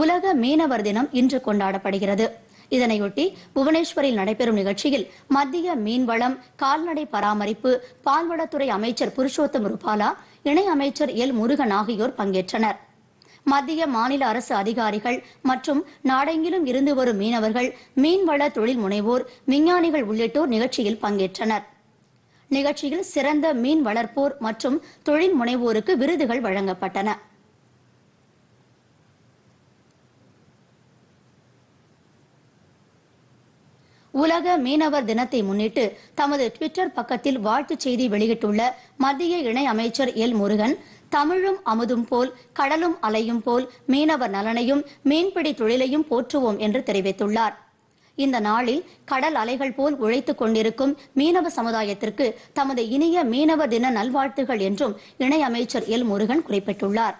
உலக மீனவர் தினம் இன்று கொண்டாடப்படுகிறது இதனையொட்டி புவனேஸ்வரில் நடைபெறும் நிகழ்ச்சியில் மத்திய மீன்வளம் கால்நடை பராமரிப்பு பால்வளத்துறை அமைச்சர் புருஷோத்தம் ருபாலா இணை அமைச்சர் எல் முருகன் ஆகியோர் பங்கேற்றனர் மத்திய மாநில அரசு அதிகாரிகள் மற்றும் நாடெங்கிலும் இருந்து வரும் மீனவர்கள் மீன்வள தொழில் முனைவோர் விஞ்ஞானிகள் உள்ளிட்டோர் நிகழ்ச்சியில் பங்கேற்றனர் நிகழ்ச்சியில் சிறந்த மீன் வளர்ப்போர் மற்றும் தொழில் முனைவோருக்கு விருதுகள் வழங்கப்பட்டன உலக மீனவர் தினத்தை முன்னிட்டு தமது ட்விட்டர் பக்கத்தில் வாழ்த்துச் செய்தி வெளியிட்டுள்ள மத்திய இணை அமைச்சர் எல் முருகன் தமிழும் அமுதும் போல் கடலும் அலையும் போல் மீனவர் நலனையும் மீன்பிடி தொழிலையும் போற்றுவோம் என்று தெரிவித்துள்ளார் இந்த நாளில் கடல் அலைகள் போல் உழைத்துக் கொண்டிருக்கும் மீனவ சமுதாயத்திற்கு தமது இனிய மீனவர் தின நல்வாழ்த்துகள் என்றும் இணை அமைச்சர் எல் முருகன் குறிப்பிட்டுள்ளார்